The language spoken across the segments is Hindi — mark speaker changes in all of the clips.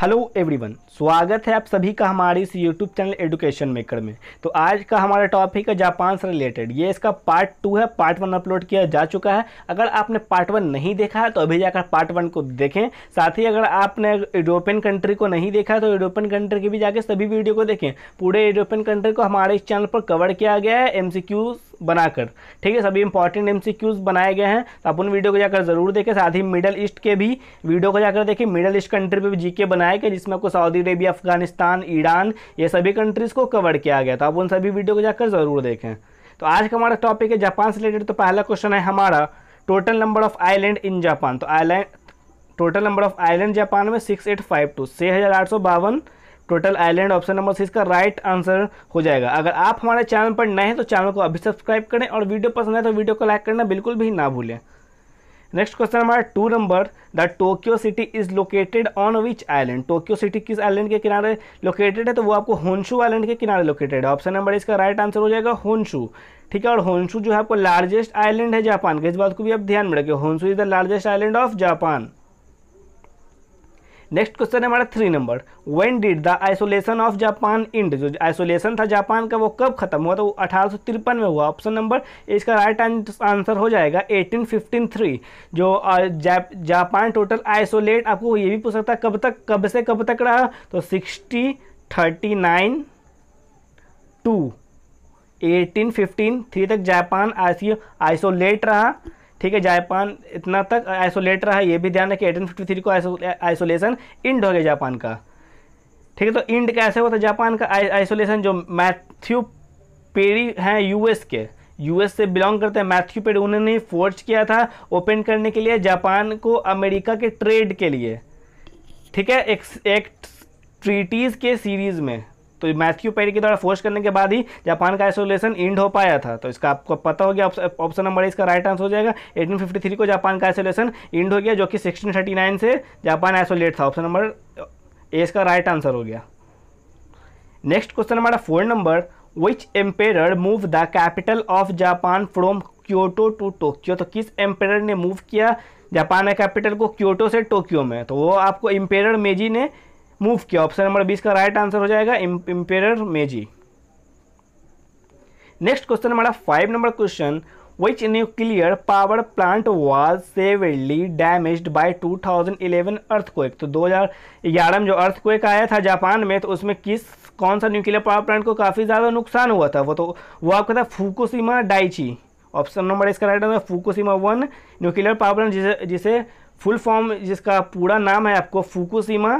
Speaker 1: हेलो एवरीवन स्वागत है आप सभी का हमारे इस यूट्यूब चैनल एडुकेशन मेकर में तो आज का हमारा टॉपिक है जापान से रिलेटेड ये इसका पार्ट टू है पार्ट वन अपलोड किया जा चुका है अगर आपने पार्ट वन नहीं देखा है तो अभी जाकर पार्ट वन को देखें साथ ही अगर आपने यूरोपियन कंट्री को नहीं देखा है तो यूरोपियन कंट्री के भी जाकर सभी वीडियो को देखें पूरे यूरोपियन कंट्री को हमारे इस चैनल पर कवर किया गया है एम बनाकर ठीक है सभी इंपॉर्टेंट एम बनाए गए हैं तो आप उन वीडियो को जाकर जरूर देखें साथ ही मिडल ईस्ट के भी वीडियो को जाकर देखें मिडल ईस्ट कंट्री पर भी जी बनाए बनाया गया जिसमें आपको सऊदी अरेबिया अफगानिस्तान ईरान ये सभी कंट्रीज़ को कवर किया गया था आप उन सभी वीडियो को जाकर ज़रूर देखें तो आज का हमारा टॉपिक है जापान से रिलेटेड तो पहला क्वेश्चन है हमारा total number of island in Japan तो island total number of island Japan में सिक्स एट फाइव टू छः हज़ार आठ सौ बावन total island option number six का राइट आंसर हो जाएगा अगर आप हमारे चैनल पर नए हैं तो चैनल को अभी सब्सक्राइब करें और वीडियो पसंद है तो वीडियो को लाइक करना बिल्कुल भी ना भूलें नेक्स्ट क्वेश्चन हमारा two number the Tokyo city is located on which island Tokyo city किस आइलैंड के किनारे लोकेटेड है तो वो आपको होनशू आइलैंड के किनारे लोकेटेड है ऑप्शन नंबर इसका राइट आंसर हो जाएगा होनशू ठीक है और होनशू जो है आपको लार्जेस्ट आइलैंड है जापान के इस बात को भी आप ध्यान में रखिए Honshu is the largest island of Japan next question है हमारा three number when did the isolation of Japan end जो आइसोलेशन था जापान का वो कब खत्म हुआ तो वो अठारह में हुआ ऑप्शन नंबर इसका राइट आंसर हो जाएगा एटीन फिफ्टीन थ्री जो जा, जापान टोटल आइसोलेट आपको ये भी पूछ सकता है कब तक कब से कब तक रहा तो sixty thirty nine to eighteen fifteen three तक जापान आइसोलेट रहा ठीक है जापान इतना तक आइसोलेट रहा है ये भी ध्यान रखिए एटीन फिफ्टी थ्री को आइसोलेशन इंड हो गया जापान का ठीक है तो इंड कैसे हुआ था जापान का आइसोलेशन जो मैथ्यू पेरी हैं यूएस के यूएस से बिलोंग करते हैं मैथ्यू पेरी उन्होंने ही किया था ओपन करने के लिए जापान को अमेरिका के ट्रेड के लिए ठीक है एक, एक ट्रीटीज़ के सीरीज़ में तो मैथ्यू पेरी के द्वारा फोर्स करने के बाद ही जापान का आइसोलेशन इंड हो पाया था तो इसका आपको पता हो गया ऑप्शन नंबर इसका राइट आंसर हो जाएगा 1853 को जापान का आइसोलेशन इंड हो गया जो कि 1639 से जापान आइसोलेट था ऑप्शन नंबर ए इसका राइट आंसर हो गया नेक्स्ट क्वेश्चन हमारा four number which emperor move the capital of Japan from Kyoto to Tokyo तो किस एम्पेयर ने मूव किया जापान कैपिटल को क्योटो से टोक्यो में तो वो आपको एम्पेयर मेजी ने मूव किया ऑप्शन नंबर बीस का राइट आंसर हो जाएगा इम्पेरर मेजी नेक्स्ट क्वेश्चन हमारा five number question which nuclear power plant was severely damage by 2011 earthquake तो 2011 में जो अर्थक्वेक आया था जापान में तो उसमें किस कौन सा न्यूक्लियर पावर प्लांट को काफ़ी ज़्यादा नुकसान हुआ था वो तो वो आपका था फूकोसीमा डाइची ऑप्शन नंबर इसका right answer Fukushima one nuclear power plant जिसे जिसे फुल फॉर्म जिसका पूरा नाम है आपको Fukushima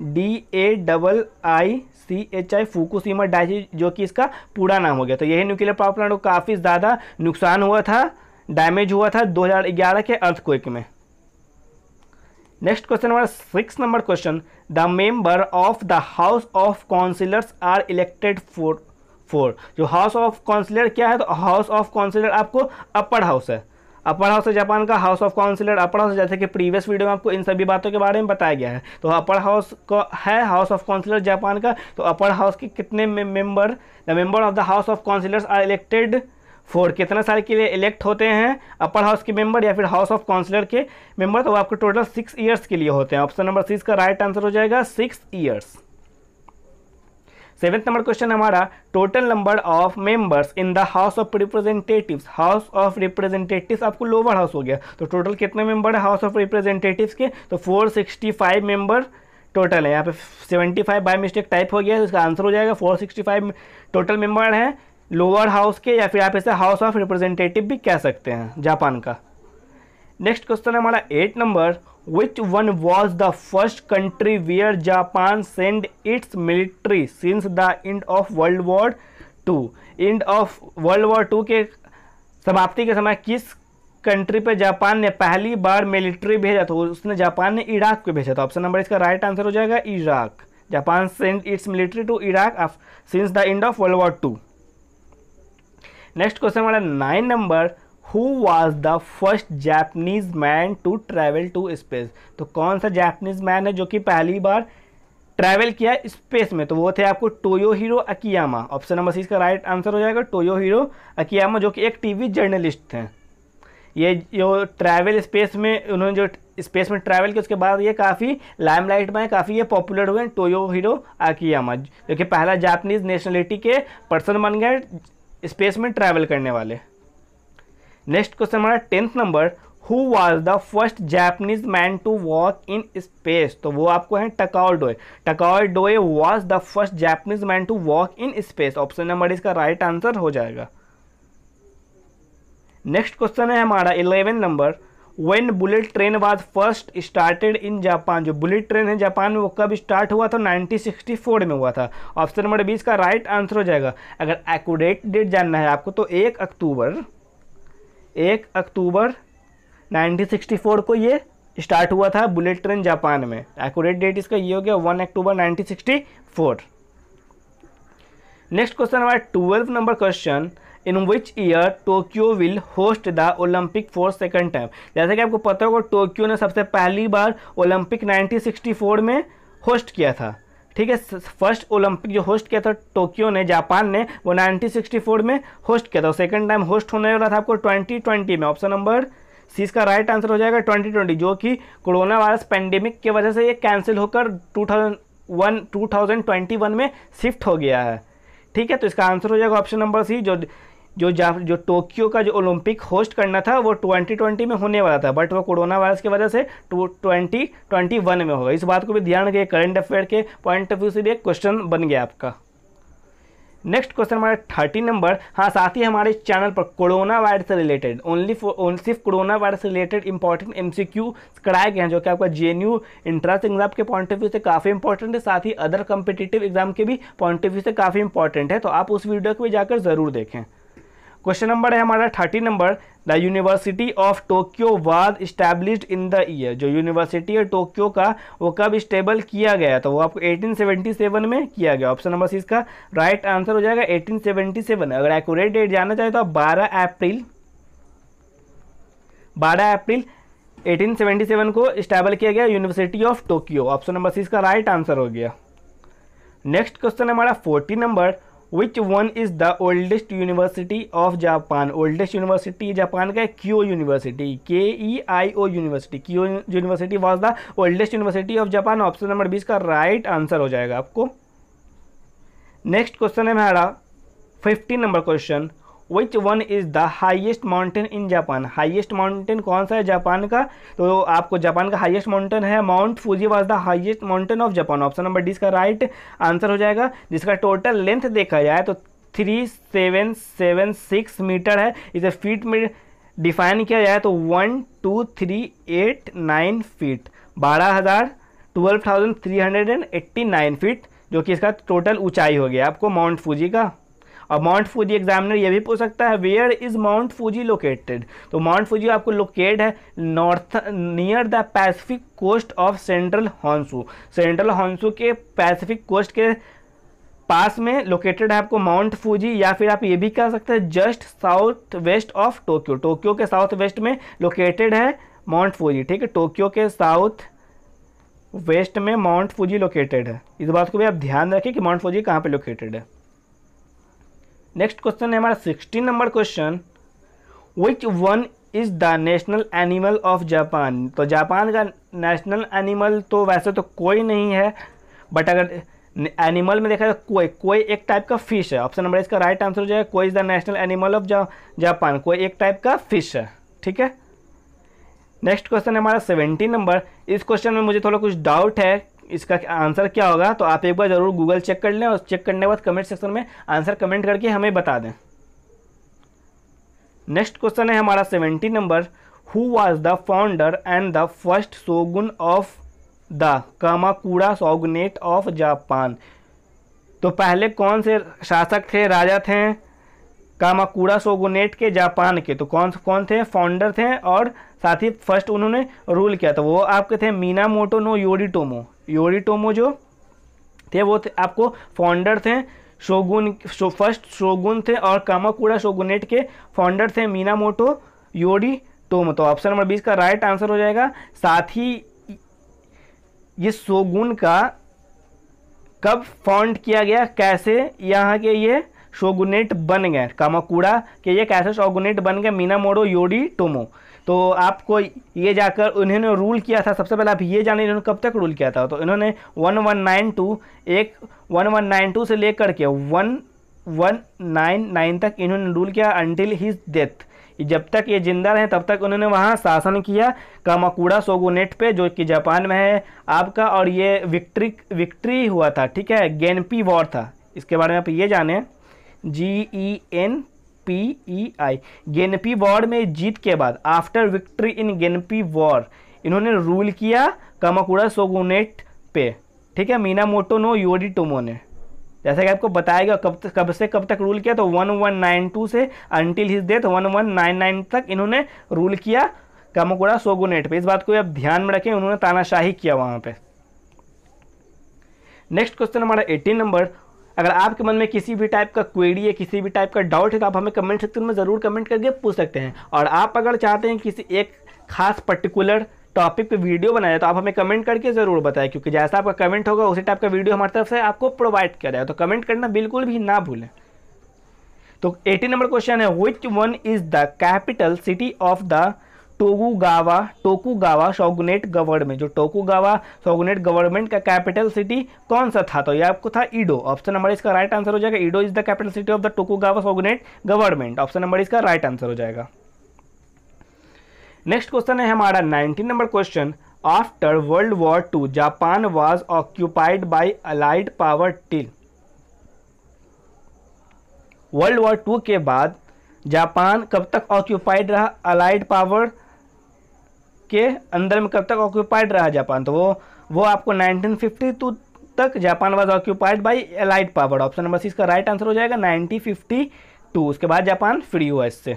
Speaker 1: D A double I C H I Fukushima Daiichi जो कि इसका पूरा नाम हो गया तो यही न्यूक्लियर पावर प्लांट को काफ़ी ज़्यादा नुकसान हुआ था डैमेज हुआ था 2011 के अर्थक्वेक में नेक्स्ट क्वेश्चन हमारा six number question the member of the house of councillors are elected for for जो हाउस ऑफ काउंसिलर क्या है तो हाउस ऑफ काउंसिलर आपको अपर हाउस है अपर हाउस ऑफ जापान का house of councillor upper house जैसे कि प्रीवियस वीडियो में आपको इन सभी बातों के बारे में बताया गया है तो अपर हाउस का है हाउस ऑफ काउंसिलर जापान का तो अपर हाउस के कितने member the member of the house of councillors are elected for कितना साल के लिए इलेक्ट होते हैं अपर हाउस के मेंबर या फिर हाउस ऑफ काउंसिलर के मेंबर तो आपके टोटल सिक्स ईयर्स के लिए होते हैं ऑप्शन नंबर सिक्स का राइट आंसर हो जाएगा six years seventh number question हमारा total number of members in the house of representatives house of representatives आपको लोअर हाउस हो गया तो टोटल कितने मेंबर है हाउस ऑफ रिप्रेजेंटेटिव्स के तो 465 मेंबर टोटल है यहाँ पे 75 बाय मिस्टेक टाइप हो गया तो इसका आंसर हो जाएगा 465 टोटल मेंबर हैं लोअर हाउस के या फिर आप इसे हाउस ऑफ रिप्रेजेंटेटिव भी कह सकते हैं जापान का नेक्स्ट क्वेश्चन है हमारा eight number which one was the first country where Japan send its military since the end of world war two End of world war two के समाप्ति के समय किस कंट्री पे जापान ने पहली बार मिलिट्री भेजा था उसने जापान ने इराक को भेजा था ऑप्शन नंबर इसका राइट आंसर हो जाएगा Iraq Japan send its military to Iraq since the end of world war two next question हमारा nine number who was the first Japanese man to travel to space तो कौन सा जैपनीज मैन है जो कि पहली बार ट्रैवल किया स्पेस में तो वो थे आपको Toyohiro Akiyama option number C इसका राइट आंसर हो जाएगा टोयो हीरो अकियामा जो कि एक टीवी जर्नलिस्ट थे ये जो ट्रैवल स्पेस में उन्होंने जो स्पेस में ट्रैवल किया उसके बाद ये काफ़ी लाइमलाइट में काफ़ी ये पॉपुलर हुए टोयो हीरो अकियामा जो कि पहला जापनीज नेशनलिटी के पर्सन बन गए स्पेस में ट्रैवल करने वाले नेक्स्ट क्वेश्चन हमारा tenth number who was the first Japanese man to walk in space तो वो आपको है Takao Doi Takao Doi was the first Japanese man to walk in space option number इसका राइट right आंसर हो जाएगा नेक्स्ट क्वेश्चन है हमारा eleven number when bullet train was first started in Japan जो बुलेट ट्रेन है जापान में वो कब स्टार्ट हुआ था 1964 में हुआ था ऑप्शन नंबर बीस का राइट right आंसर हो जाएगा अगर एक्यूरेट डेट जानना है आपको तो एक अक्टूबर एक अक्टूबर 1964 को ये स्टार्ट हुआ था बुलेट ट्रेन जापान में एक्यूरेट डेट इसका ये हो गया वन अक्टूबर 1964 नेक्स्ट क्वेश्चन हमारा twelve number question in which year Tokyo will host the Olympic for second time जैसे कि आपको पता होगा टोक्यो ने सबसे पहली बार ओलंपिक 1964 में होस्ट किया था ठीक है फर्स्ट ओलंपिक जो होस्ट किया था टोक्यो ने जापान ने वो 1964 में होस्ट किया था सेकंड टाइम होस्ट होने वाला था आपको 2020 में ऑप्शन नंबर सी इसका राइट आंसर हो जाएगा 2020 जो कि कोरोना वायरस पेंडेमिक की वजह से ये कैंसिल होकर 2001 2021 में शिफ्ट हो गया है ठीक है तो इसका आंसर हो जाएगा ऑप्शन नंबर सी जो जो जा जो टोक्यो का जो ओलंपिक होस्ट करना था वो 2020 में होने वाला था बट वो कोरोना वायरस की वजह से टू ट्वेंटी ट्वेंटी वन में होगा इस बात को भी ध्यान रखिए करंट अफेयर के पॉइंट ऑफ व्यू से भी एक क्वेश्चन बन गया आपका नेक्स्ट क्वेश्चन हमारा थर्टी नंबर हाँ साथ ही हमारे चैनल पर कोरोना वायरस से रिलेटेड ओनली सिर्फ कोरोना वायरस से रिलेटेड इंपॉर्टेंट एमसीक्यू कराए गए हैं जो कि आपका जेएनयू इंट्रेंस एग्जाम के पॉइंट ऑफ व्यू से काफ़ी इंपॉर्टेंट है साथ ही अदर कम्पिटेटिव एग्जाम के भी पॉइंट ऑफ व्यू से काफ़ी इंपॉर्टेंट है तो आप उस वीडियो को भी जाकर ज़रूर देखें क्वेश्चन नंबर है हमारा thirty number the university of Tokyo was establish in the year जो यूनिवर्सिटी है टोक्यो का वो कब स्टेबल किया गया तो वो आपको 1877 में किया गया ऑप्शन नंबर सी इसका राइट आंसर हो जाएगा 1877 अगर एक्यूरेट डेट जाना चाहे तो आप 12 अप्रैल 12 अप्रैल 1877 को स्टेबल किया गया university of Tokyo option number C इसका राइट आंसर हो गया नेक्स्ट क्वेश्चन है हमारा forty number which one is the oldest university of Japan oldest university Japan का है Keio university K E I O university Keio university was the oldest university of Japan option number बीस का राइट right आंसर हो जाएगा आपको नेक्स्ट क्वेश्चन है हमारा fifteen number question which one is the highest mountain in Japan highest mountain कौन सा है जापान का तो आपको जापान का हाइएस्ट माउंटेन है Mount Fuji was the highest mountain of Japan option number D इसका राइट आंसर हो जाएगा जिसका टोटल लेंथ देखा जाए तो three seven seven six metre है इसे फीट में डिफाइन किया जाए तो one two three eight nine feet बारह हज़ार twelve thousand three hundred and eighty nine feet जो कि इसका टोटल ऊंचाई हो गया आपको माउंट फूजी का और माउंट फूजी एग्जामिनर ये भी पूछ सकता है where is Mount Fuji located तो माउंट फूजी आपको लोकेट है north near the Pacific coast of central Honshu central Honshu के पैसिफिक कोस्ट के पास में लोकेटेड है आपको माउंट फूजी या फिर आप ये भी कह सकते हैं just south west of Tokyo Tokyo के साउथ वेस्ट में लोकेटेड है माउंट फूजी ठीक है टोक्यो के साउथ वेस्ट में माउंट फूजी लोकेटेड है इस बात को भी आप ध्यान रखें कि माउंट फूजी कहाँ पे लोकेटेड है नेक्स्ट क्वेश्चन है हमारा sixteen number question which one is the national animal of Japan तो जापान का नेशनल एनिमल तो वैसे तो कोई नहीं है बट अगर एनिमल में देखा जाए कोई कोई एक टाइप का फिश है ऑप्शन नंबर इसका राइट आंसर हो जाएगा कोई is the national animal of Japan कोई एक टाइप का फिश है ठीक है नेक्स्ट क्वेश्चन है हमारा सेवेंटीन नंबर इस क्वेश्चन में मुझे थोड़ा कुछ डाउट है इसका आंसर क्या होगा तो आप एक बार ज़रूर गूगल चेक कर लें और चेक करने के बाद कमेंट सेक्शन में आंसर कमेंट करके हमें बता दें नेक्स्ट क्वेश्चन है हमारा seventy number who was the founder and the first shogun of the Kamakura shogunate of Japan तो पहले कौन से शासक थे राजा थे कामाकूड़ा सोगुनेट के जापान के तो कौन कौन थे फाउंडर थे और साथ ही फर्स्ट उन्होंने रूल किया तो वो आपके थे मीना मोटो नो योडी योरिटोमो जो थे वो थे आपको फाउंडर थे शोगुन शो फर्स्ट शोगुन थे और कामाकुरा शोगुनेट के फाउंडर थे मीना मोटो योरी टोमो तो ऑप्शन नंबर बीस का राइट आंसर हो जाएगा साथ ही ये शोगुन का कब फाउंड किया गया कैसे यहाँ के ये शोगुनेट बन गए कामाकुरा के ये कैसे शोगुनेट बन गए मोटो योरी टोमो तो आपको ये जाकर उन्होंने रूल किया था सबसे पहले आप ये जाने इन्होंने कब तक रूल किया था तो इन्होंने 1192 एक 1192 से लेकर के 1199 तक इन्होंने रूल किया अनटिल हिज डेथ जब तक ये जिंदा रहे तब तक उन्होंने वहाँ शासन किया कामाकूड़ा सोगोनेट पे जो कि जापान में है आपका और ये विक्ट्री विक्ट्री हुआ था ठीक है गेनपी वॉर था इसके बारे में आप ये जाने G E e N P E I Genpei war में जीत के बाद after victory in Genpei war इन्होंने रूल किया कामाकुड़ा सोगुनेट पे ठीक है Minamoto no Yoritomo ने जैसा कि आपको बताएगा कब कब से कब तक रूल किया तो 1192 से अंटिल हिज डेथ 1199 तक इन्होंने रूल किया कामाकुड़ा सोगुनेट पे इस बात को आप ध्यान में रखें उन्होंने तानाशाही किया वहां पे नेक्स्ट क्वेश्चन हमारा 18 नंबर अगर आपके मन में किसी भी टाइप का क्वेरी है किसी भी टाइप का डाउट है तो आप हमें कमेंट सेक्शन में ज़रूर कमेंट करके पूछ सकते हैं और आप अगर चाहते हैं किसी एक खास पर्टिकुलर टॉपिक पे वीडियो बनाया तो आप हमें कमेंट करके ज़रूर बताएं क्योंकि जैसा आपका कमेंट होगा उसी टाइप का वीडियो हमारी तरफ से आपको प्रोवाइड किया जाए तो कमेंट करना बिल्कुल भी ना भूलें तो एटीन नंबर क्वेश्चन है which one is the capital city of the Tokugawa Tokugawa shogunate government जो टोकुगावा शोगुनेट गवर्नमेंट का कैपिटल सिटी कौन सा था तो ये आपको था इडो ऑप्शन नंबर इसका राइट आंसर हो जाएगा Edo is the capital city of the Tokugawa shogunate government option number इसका राइट आंसर हो जाएगा नेक्स्ट क्वेश्चन है हमारा nineteen number question after world war two Japan was occupied by allied power till world war two के बाद जापान कब तक ऑक्यूपाइड रहा अलाइड पावर के अंदर में कब तक ऑक्यूपाइड रहा जापान तो वो वो आपको 1952 तक Japan was occupied by allied power option number C इसका राइट आंसर हो जाएगा 1952 उसके बाद जापान फ्री हुआ इससे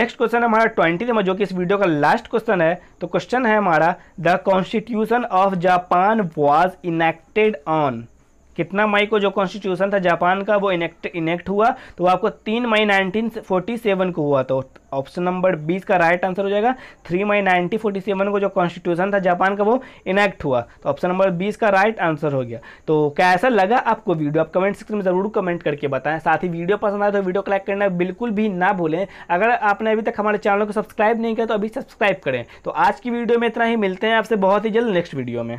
Speaker 1: नेक्स्ट क्वेश्चन हमारा ट्वेंटी नंबर जो कि इस वीडियो का लास्ट क्वेश्चन है तो क्वेश्चन है हमारा the constitution of Japan was enacted on कितना मई को जो कॉन्स्टिट्यूशन था जापान का वो इनेक्ट इनेक्ट हुआ तो आपको तीन मई 1947 को हुआ तो ऑप्शन नंबर बीस का राइट आंसर हो जाएगा थ्री मई 1947 को जो कॉन्स्टिट्यूशन था जापान का वो इनेक्ट हुआ तो ऑप्शन नंबर बीस का राइट आंसर हो गया तो क्या ऐसा लगा आपको वीडियो आप कमेंट सेक्शन में ज़रूर कमेंट करके बताएं साथ ही वीडियो पसंद आए तो वीडियो को लाइक करना बिल्कुल भी ना भूलें अगर आपने अभी तक हमारे चैनल को सब्सक्राइब नहीं किया तो अभी सब्सक्राइब करें तो आज की वीडियो में इतना ही मिलते हैं आपसे बहुत ही जल्द नेक्स्ट वीडियो में